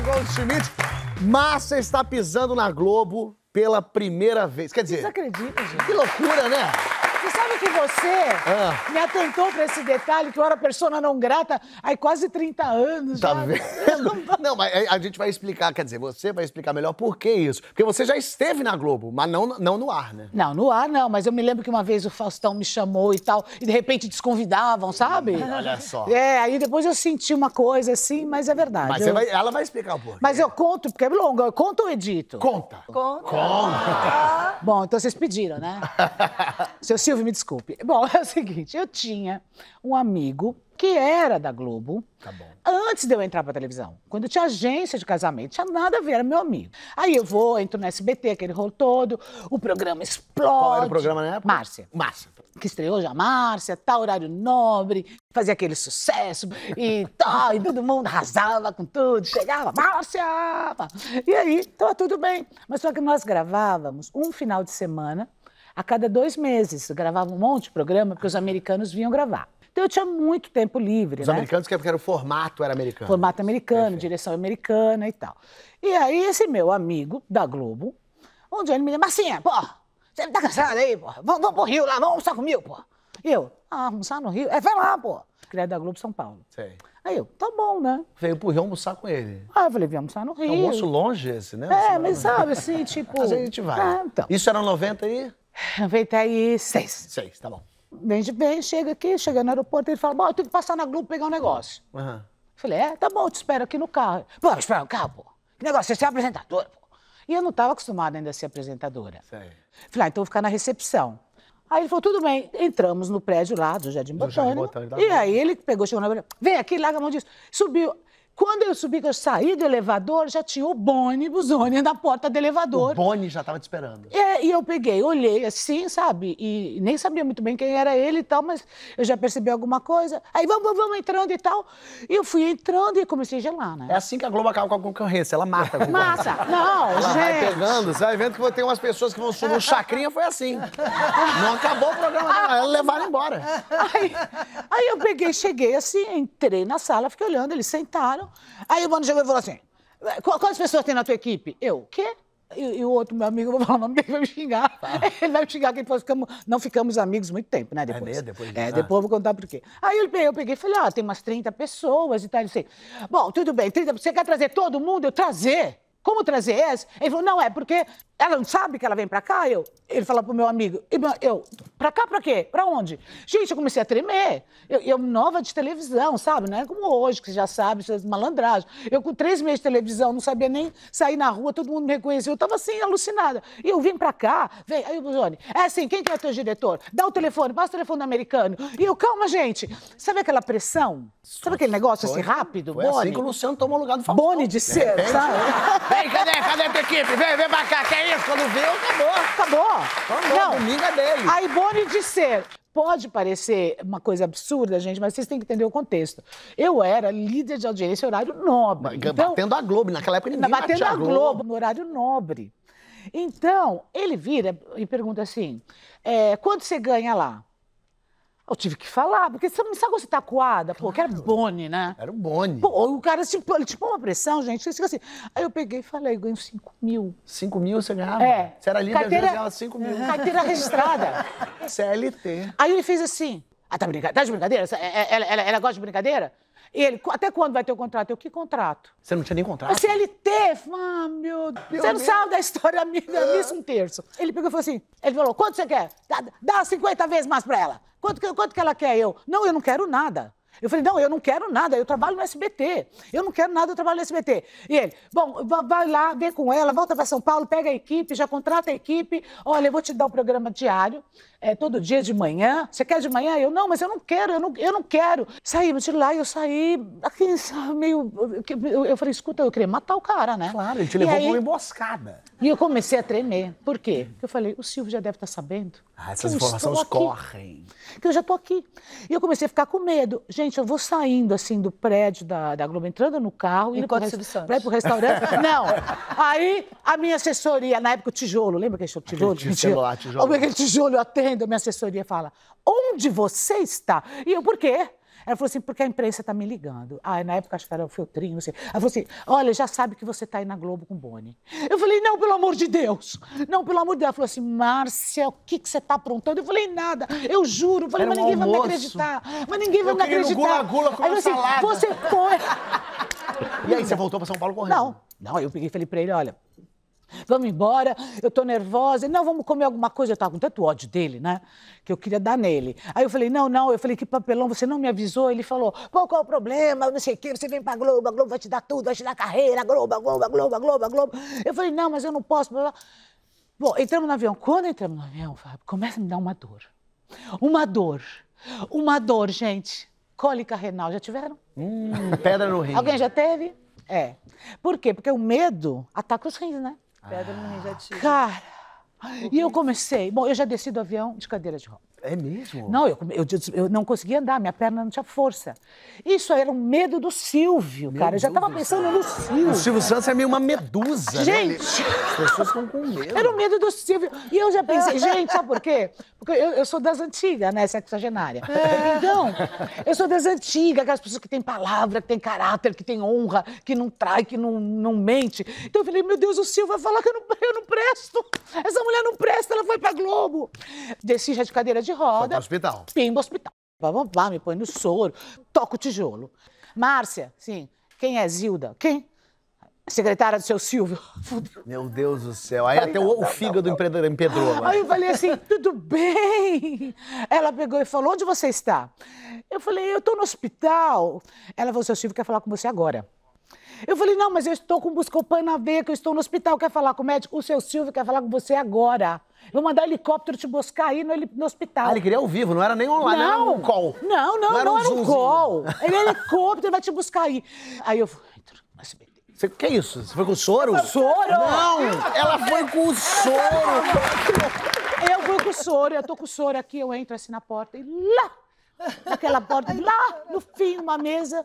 Goldschmidt. Massa está pisando na Globo pela primeira vez. Quer dizer. Vocês acreditam, gente? Que loucura, né? Você sabe que você ah. me atentou para esse detalhe que eu era persona não grata há quase 30 anos. Tá já. vendo? não, mas eh, a gente vai explicar, quer dizer, você vai explicar melhor por que isso. Porque você já esteve na Globo, mas não, não no ar, né? Não, no ar não, mas eu me lembro que uma vez o Faustão me chamou e tal, e de repente desconvidavam, sabe? Olha só. É, aí depois eu senti uma coisa assim, mas é verdade. Mas eu... vai, ela vai explicar o porquê. Mas eu conto, porque é longo, eu conto ou edito? Conta. Conta. Conta. Bom, então vocês pediram, né? Se eu Silvio, me desculpe. Bom, é o seguinte, eu tinha um amigo que era da Globo, tá antes de eu entrar pra televisão. Quando tinha agência de casamento, tinha nada a ver, era meu amigo. Aí eu vou, entro no SBT, aquele rolo todo, o programa explode. Qual era o programa na época? Márcia. Márcia. Que estreou já Márcia, tal, tá, horário nobre, fazia aquele sucesso e tal, e todo mundo arrasava com tudo, chegava, Márcia! E aí, tava tudo bem. Mas só que nós gravávamos um final de semana a cada dois meses. Eu gravava um monte de programa, porque os americanos vinham gravar. Então eu tinha muito tempo livre. Os né? americanos que é era o formato era americano. Formato americano, Perfeito. direção americana e tal. E aí esse meu amigo da Globo, um dia ele me disse, Marcinha, pô, você tá cansado aí, pô? Vamos, vamos pro Rio lá, vamos almoçar comigo, pô. E eu, ah, almoçar no Rio? É, vai lá, pô. Criado da Globo São Paulo. Sei. Aí eu, tá bom, né? Veio pro Rio almoçar com ele. Ah, eu falei, vim almoçar no Rio. É um almoço longe esse, né? É, mas sabe, assim, tipo... Mas a gente vai. É, então. Isso era 90 aí? 96. Seis, tá bom. Vem, vem, chega aqui, chega no aeroporto, ele fala, bom, eu tenho que passar na Globo pegar um negócio. Uhum. Falei, é, tá bom, eu te espero aqui no carro. Pô, espera no carro, pô. Que negócio, você é apresentadora, pô. E eu não estava acostumada ainda a ser apresentadora. Sei. Falei, ah, então vou ficar na recepção. Aí ele falou, tudo bem. Entramos no prédio lá do Jardim Botânico. Jardim Botânico tá e aí ele pegou, chegou na beira, vem aqui, larga a mão disso. Subiu. Quando eu subi, que eu saí do elevador, já tinha o Boni Buzoni na porta do elevador. O Boni já estava te esperando. É, e eu peguei, olhei assim, sabe? E nem sabia muito bem quem era ele e tal, mas eu já percebi alguma coisa. Aí vamos, vamos, vamos entrando e tal. E eu fui entrando e comecei a gelar, né? É assim que a Globo acaba com a concorrência, ela mata a concorrência. Mata! Não, ela gente! vai pegando, você vai vendo que tem umas pessoas que vão subir. um Chacrinha foi assim. Não acabou o programa não. ela levaram embora. Aí, aí eu peguei, cheguei assim, entrei na sala, fiquei olhando, eles sentaram. Aí o mano chegou e falou assim: quantas pessoas tem na tua equipe? Eu, quê? E, e, o outro meu amigo, eu vou falar o nome dele, vai me xingar. Ah. Ele vai me xingar, que depois ficamos, não ficamos amigos muito tempo, né? Depois. É, depois, é, ah. depois eu vou contar por quê. Aí eu peguei, eu peguei e falei, ah, tem umas 30 pessoas e tal. e assim. bom, tudo bem, 30, você quer trazer todo mundo? Eu trazer. Como trazer esse? Ele falou, não, é porque ela não sabe que ela vem pra cá. Eu, ele falou pro meu amigo, eu, pra cá pra quê? Pra onde? Gente, eu comecei a tremer. Eu, eu nova de televisão, sabe? Não é como hoje, que você já sabe, essas malandragens. Eu com três meses de televisão, não sabia nem sair na rua, todo mundo me reconheceu. Eu tava assim, alucinada. E eu vim pra cá, vem. aí o Johnny, é assim, quem que é teu diretor? Dá o telefone, passa o telefone do americano. E eu, calma, gente. Sabe aquela pressão? Sabe aquele negócio assim, rápido? Foi assim Boni? assim que o Luciano tomou o lugar do Boni de ser, sabe? Né? Vem, cadê, cadê a tua equipe? Vem, vem pra cá. Que é isso? Quando viu, acabou. Acabou. Acabou, Não. domingo é dele. A Ivone de ser... Pode parecer uma coisa absurda, gente, mas vocês têm que entender o contexto. Eu era líder de audiência em horário nobre. Então, batendo a Globo, naquela época ninguém Batendo a Globo, Globo no horário nobre. Então, ele vira e pergunta assim, é, quanto você ganha lá? Eu tive que falar, porque você não sabe quando você tá acuada, claro. pô, que era Boni, né? Era o Boni. Pô, o cara assim, ele tipo uma pressão, gente, assim, assim. Aí eu peguei e falei, ganho 5 mil. 5 mil você ganhava? É. Você era líder, Carteira... ganhava 5 mil. Carteira registrada. CLT. Aí ele fez assim, ah, tá, brinca... tá de brincadeira? É, é, ela, ela, ela gosta de brincadeira? E ele, até quando vai ter o contrato? Eu, que contrato? Você não tinha nem contrato? ele é teve, ah, meu Deus. Você não sabe da história minha, é. Ah. um terço. Ele pegou e falou assim, ele falou, quanto você quer? Dá, dá 50 vezes mais pra ela. Quanto, quanto que ela quer? Eu, não, eu não quero nada. Eu falei, não, eu não quero nada, eu trabalho no SBT. Eu não quero nada, eu trabalho no SBT. E ele, bom, vai lá, vem com ela, volta para São Paulo, pega a equipe, já contrata a equipe. Olha, eu vou te dar um programa diário, é, todo dia de manhã. Você quer de manhã? Eu, não, mas eu não quero, eu não, eu não quero. Saímos de lá, eu saí, aqui, meio... Eu, eu falei, escuta, eu queria matar o cara, né? Claro, ele te levou aí, uma emboscada. E eu comecei a tremer. Por quê? Porque eu falei, o Silvio já deve estar tá sabendo. Ah, essas informações correm. Aqui que eu já estou aqui. E eu comecei a ficar com medo. Gente, eu vou saindo assim do prédio da, da Globo, entrando no carro, indo para o restaurante. Não. Aí a minha assessoria, na época o tijolo, lembra que a tijolo? Aquele celular, tijolo. Aquele tijolo, eu atendo, a minha assessoria fala: onde você está? E eu, por quê? Ela falou assim, porque a imprensa está me ligando. Ah, na época acho que era o filtrinho, não sei. Ela falou assim, olha, já sabe que você está aí na Globo com o Boni. Eu falei, não, pelo amor de Deus. Não, pelo amor de Deus. Ela falou assim, Márcia, o que, que você está aprontando? Eu falei, nada. Eu juro. Eu falei, um mas ninguém almoço. vai me acreditar. Mas ninguém vai eu me acreditar. Gula, gula, com aí eu assim, você foi... E aí, você voltou para São Paulo correndo? Não, não. Eu peguei e falei para ele, olha, Vamos embora, eu tô nervosa. Não, vamos comer alguma coisa. Eu tava com tanto ódio dele, né? Que eu queria dar nele. Aí eu falei, não, não. Eu falei, que papelão, você não me avisou? Ele falou, pô, qual é o problema? Não sei o quê, você vem pra Globo, a Globo vai te dar tudo, vai te dar carreira, Globo, Globo, Globo, Globo, Globo. Eu falei, não, mas eu não posso. Blá, blá. Bom, entramos no avião. Quando entramos no avião, Fábio, começa a me dar uma dor. Uma dor. Uma dor, gente. Cólica renal. Já tiveram? Hum, pedra no rim. Alguém já teve? É. Por quê? Porque o medo ataca os rins, né? Pedra no rim já tira. Cara, e eu comecei. Bom, eu já desci do avião de cadeira de roda. É mesmo? Não, eu, eu, eu, não conseguia andar, minha perna não tinha força. Isso era um medo do Silvio, Meu cara. eu já estava pensando Deus. no Silvio. O Silvio Santos é meio uma medusa. Né? Gente! Né? As pessoas estão com medo. Era o um medo do Silvio. E eu já pensei, gente, sabe por quê? Porque eu, eu sou das antigas, né, sexagenária. É. Então, eu sou das antigas, aquelas pessoas que têm palavra, que têm caráter, que têm honra, que não trai, que não, não mente. Então eu falei, meu Deus, o Silvio vai falar que eu não, eu não presto. Essa mulher não presta, ela foi pra Globo. Desci já de cadeira de de roda. Foi hospital. Sim, para hospital. Bababá, me põe no soro, toca o tijolo. Márcia, sim. Quem é Zilda? Quem? Secretária do seu Silvio. Meu Deus do céu. Aí até o, o fígado empedrou. Aí eu falei assim: tudo bem? Ela pegou e falou: onde você está? Eu falei: eu estou no hospital. Ela falou: seu Silvio quer falar com você agora. Eu falei, não, mas eu estou com buscopan na veia, que eu estou no hospital, quer falar com o médico? O seu Silvio quer falar com você agora. Vou mandar helicóptero te buscar aí no, no hospital. Ah, ele queria ao vivo, não era nem online, não, não era um call. Não, não, não, não era, um, era um call. Ele é helicóptero, vai te buscar aí. Aí eu fui, SBT. Você, que é isso? Você foi com o soro? Soro? Não! Ela foi com o soro! Eu fui com o soro, eu tô com o soro aqui, eu entro assim na porta e lá! Naquela porta, lá, no fim, uma mesa.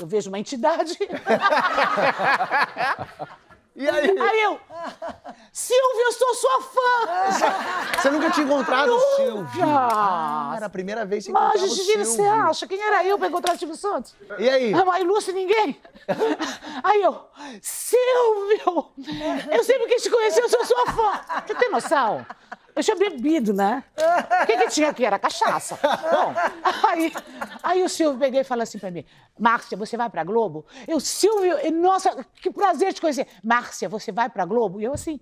Eu vejo uma entidade. E aí? Aí eu, Silvio, eu sou sua fã! Você nunca tinha encontrado o Silvio? Ah, era a primeira vez que você Mas, encontrava Gigi, o você acha? Quem era eu pra encontrar o Silvio Santos? E aí? Aí ah, Lúcio, ninguém. Aí eu, Silvio, eu sempre quis te conhecer, eu sou sua fã. Você tem noção? Eu tinha bebido, né? O que, que tinha aqui? Era cachaça. Bom, aí, aí o Silvio peguei e falou assim pra mim: Márcia, você vai pra Globo? Eu, Silvio, nossa, que prazer te conhecer. Márcia, você vai pra Globo? E eu assim.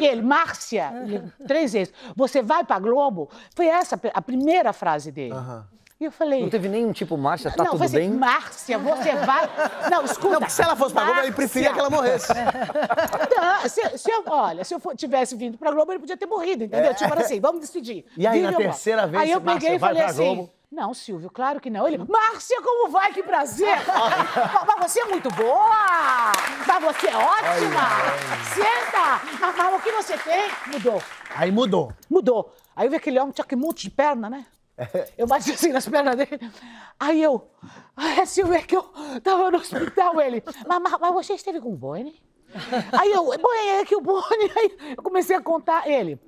E ele, Márcia, ele, três vezes, você vai pra Globo? Foi essa a primeira frase dele. Uhum. E eu falei. Não teve nenhum tipo, Márcia, tá não, tudo você, assim, bem? Márcia, você vai. Não, escuta. Não, se ela fosse pra Globo, eu preferia que ela morresse. Não, se, se eu, olha, se eu tivesse vindo pra Globo, ele podia ter morrido, entendeu? É. Tipo assim, vamos decidir. E aí, na terceira vez, aí eu Márcia peguei e falei assim. Não, Silvio, claro que não. Ele, Márcia, como vai? Que prazer! mas você é muito boa! Mas você é ótima! Ai, ai. Senta! Mas, o que você tem? Mudou. Aí mudou. Mudou. Aí eu vi aquele homem, tinha que um monte de perna, né? Eu bati assim nas pernas dele. Aí eu, a é Silvia que eu tava no hospital, ele. Mas, mas, mas você esteve com o Boni? Aí eu, Boni, é que o Boni. Aí eu comecei a contar ele.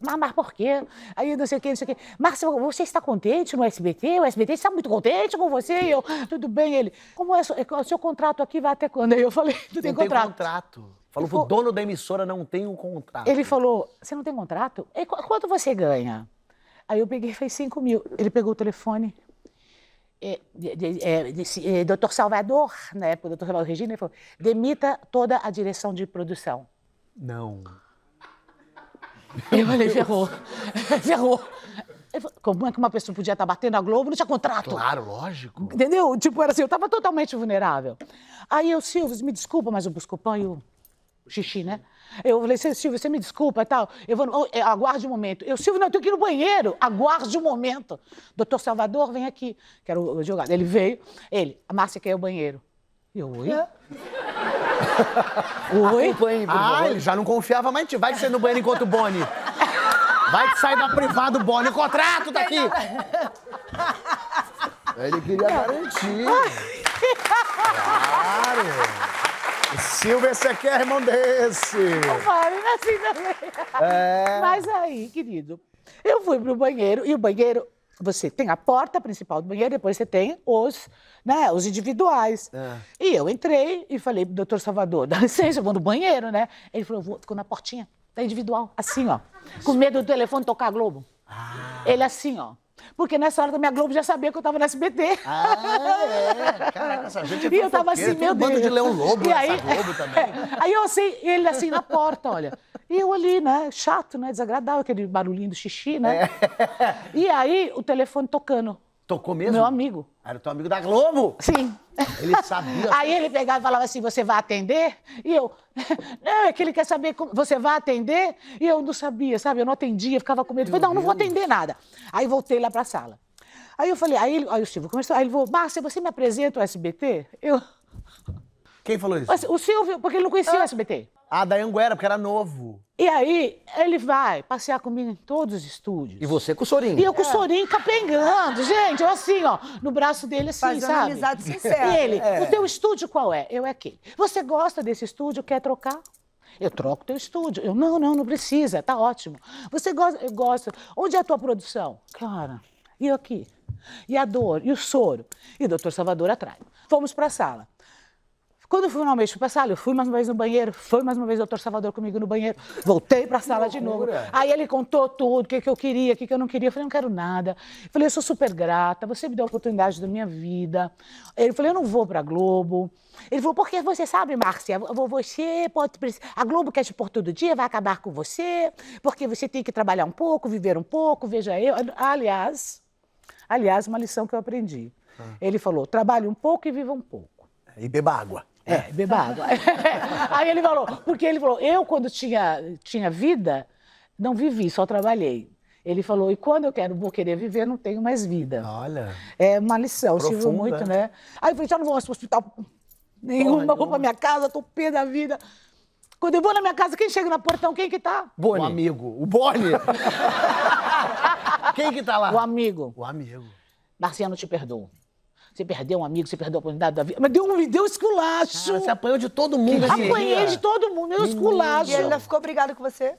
Mas, mas por quê? Aí não sei o quê, não sei o quê. Márcia, você está contente no SBT? O SBT está muito contente com você? E eu, tudo bem, ele. Como é o seu é, contrato aqui vai até quando? Aí eu falei, tu tem contrato. Tem contrato. Falou, o dono da emissora não tem um contrato. Ele falou, você não tem contrato? E, quanto você ganha? Aí eu peguei e falei, 5 mil. Ele pegou o telefone. É, é, disse, é, doutor Salvador, na né, época, doutor Salvador Regina, ele falou, demita toda a direção de produção. Não. Eu falei, ferrou. ferrou. Como é que uma pessoa podia estar tá batendo a Globo não tinha contrato? Claro, lógico. Entendeu? Tipo, era assim, eu estava totalmente vulnerável. Aí eu, Silvio, me desculpa, mas o Buscopan e o xixi, né? Eu falei, Silvio, você me desculpa e tal. Eu vou, oh, aguarde um momento. Eu, Silvio, não, eu tenho que ir no banheiro, aguarde um momento. Doutor Salvador, vem aqui. Que era o advogado. Ele veio, ele, a Márcia quer ir ao banheiro. E eu, oi? É. oi? ah, ah ele já não confiava mais em ti. Vai que você é no banheiro enquanto o Boni. Vai que sai da privada o Boni. O contrato tá aqui. Ele queria garantir. Claro. Silvia, você quer irmão desse? O Fábio né, assim também. É. Mas aí, querido, eu fui pro banheiro e o banheiro você tem a porta principal do banheiro, depois você tem os, né, os individuais. É. E eu entrei e falei, doutor Salvador, dá licença, eu vou no banheiro, né? Ele falou, vou, ficou na portinha tá individual, assim, ó. Com medo do telefone tocar Globo. Ah. Ele assim, ó. Porque nessa hora da minha Globo já sabia que eu tava no SBT. Ah, é. Caraca, essa gente é E eu tava assim, meu Deus. bando de Leão Lobo e aí, Globo também. Aí eu assim, ele assim na porta, olha. E eu ali, né? Chato, né? Desagradável aquele barulhinho do xixi, né? É. E aí o telefone tocando. Tocou mesmo? Meu amigo. Ah, era teu amigo da Globo? Sim. Ele sabia. Aí ele pegava e falava assim: Você vai atender? E eu, não, é que ele quer saber, como... você vai atender? E eu não sabia, sabe? Eu não atendia, ficava com medo. Eu falei: Não, não vou atender nada. Aí voltei lá para a sala. Aí eu falei: Aí, aí o Silvio começou. Aí ele falou: Márcia, você me apresenta o SBT? Eu. Quem falou isso? O Silvio, porque ele não conhecia ah. o SBT. Ah, da Anguera, porque era novo. E aí, ele vai passear comigo em todos os estúdios. E você com o Sorinho. E eu com o é. Sorinho capengando, gente. Eu assim, ó, no braço dele, assim, Fazendo sabe? amizade sincera. E ele, é. o teu estúdio qual é? Eu é aquele. Você gosta desse estúdio, quer trocar? Eu troco teu estúdio. Eu, não, não, não precisa, tá ótimo. Você gosta, eu gosto. Onde é a tua produção? Cara, e eu aqui? E a dor, e o soro? E o doutor Salvador atrás. Fomos pra sala. Quando eu fui no mês, fui sala, eu fui mais uma vez no banheiro, foi mais uma vez o doutor Salvador comigo no banheiro, voltei para a sala de novo. Aí ele contou tudo, o que, que eu queria, o que, que eu não queria. Eu falei, não quero nada. Eu falei, eu sou super grata, você me deu a oportunidade da minha vida. Ele falou, eu não vou para a Globo. Ele falou, porque você sabe, Márcia, você pode. A Globo quer te pôr todo dia, vai acabar com você, porque você tem que trabalhar um pouco, viver um pouco, veja eu. Aliás, aliás, uma lição que eu aprendi. Ah. Ele falou, trabalhe um pouco e viva um pouco. E beba água. É, é, beba água. Aí ele falou, porque ele falou, eu quando tinha, tinha vida, não vivi, só trabalhei. Ele falou, e quando eu quero, vou querer viver, não tenho mais vida. Olha. É uma lição, profunda. muito, né? Aí eu falei, já não vou mais pro hospital nenhuma, vou para minha casa, tô pé da vida. Quando eu vou na minha casa, quem chega na portão, quem que tá? Boni. O amigo. O Boni. quem que tá lá? O amigo. O amigo. Marciano, te perdoa. Você perdeu um amigo, você perdeu a oportunidade da vida. Mas deu, me deu esculacho. você apanhou de todo mundo. Que apanhei de todo mundo, deu esculacho. E ele ainda ficou obrigada com você?